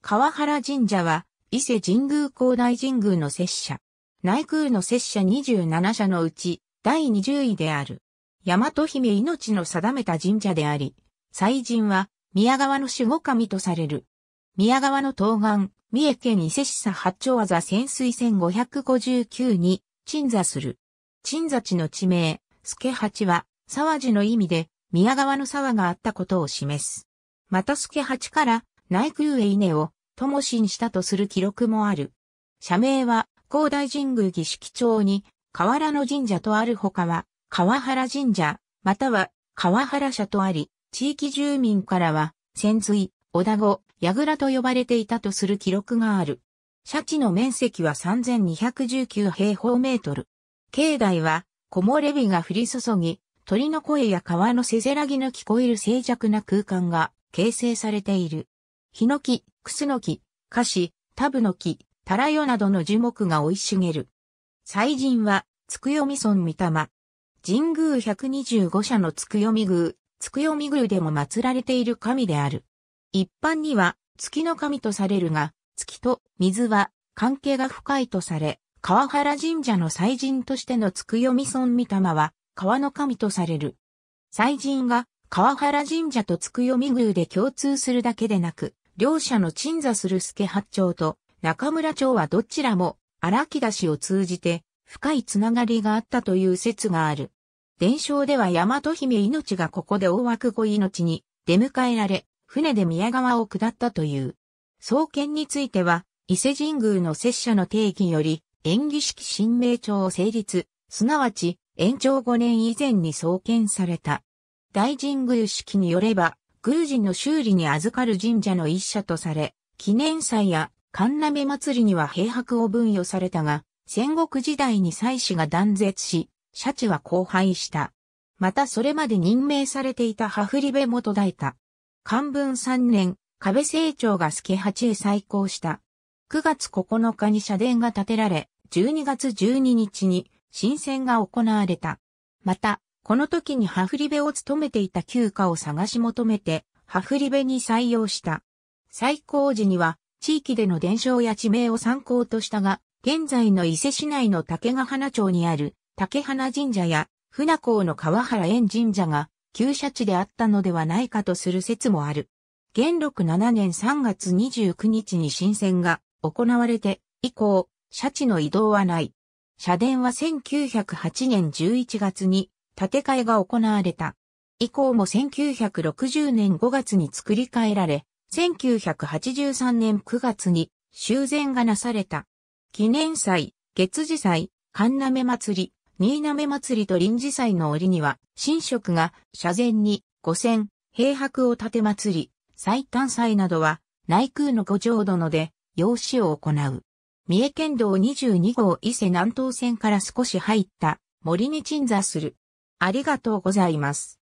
川原神社は、伊勢神宮高大神宮の摂社。内宮の摂社27社のうち、第20位である。大和姫命の定めた神社であり、祭神は、宮川の守護神とされる。宮川の東岸、三重県伊勢市佐八丁技潜水船559に、鎮座する。鎮座地の地名、助八は、沢地の意味で、宮川の沢があったことを示す。また助八から、内宮へ稲を、ともしんしたとする記録もある。社名は、高大神宮儀式町に、河原の神社とあるほかは、河原神社、または、河原社とあり、地域住民からは、潜水、小田子、矢倉と呼ばれていたとする記録がある。社地の面積は3219平方メートル。境内は、木漏れ日が降り注ぎ、鳥の声や川のせせらぎの聞こえる静寂な空間が形成されている。ヒノキ、クスノキ、カシ、タブノキ、タラヨなどの樹木が生い茂る。祭神は、つくよみ村御霊。神宮125社のつくよみ宮、つくよみ宮でも祀られている神である。一般には、月の神とされるが、月と水は関係が深いとされ、川原神社の祭神としてのつくよみ村御霊は、川の神とされる。祭神が川原神社とつくよみ宮で共通するだけでなく、両者の鎮座する助八丁と中村町はどちらも荒木田氏を通じて深いつながりがあったという説がある。伝承では大和姫命がここで大枠子命に出迎えられ、船で宮川を下ったという。創建については、伊勢神宮の拙者の定義より、演技式新名帳を成立、すなわち、延長5年以前に創建された。大神宮式によれば、宮司の修理に預かる神社の一社とされ、記念祭や神鍋祭りには平白を分与されたが、戦国時代に祭祀が断絶し、社地は荒廃した。またそれまで任命されていたハフリベも途絶えた。漢文3年、壁成長が助八へ再興した。9月9日に社殿が建てられ、12月12日に新選が行われた。また、この時にハフリベを務めていた旧家を探し求めて、ハフリベに採用した。最高時には、地域での伝承や地名を参考としたが、現在の伊勢市内の竹ヶ花町にある竹花神社や船港の川原園神社が旧社地であったのではないかとする説もある。元禄7年3月29日に新選が行われて以降、社地の移動はない。社殿は1908年11月に建て替えが行われた。以降も1960年5月に作り変えられ、1983年9月に修繕がなされた。記念祭、月次祭、神鍋祭り、新鍋祭りと臨時祭の折には、神職が社前に五線、平白を建て祭り、祭誕祭などは内空の五条殿で養子を行う。三重県道22号伊勢南東線から少し入った森に鎮座するありがとうございます。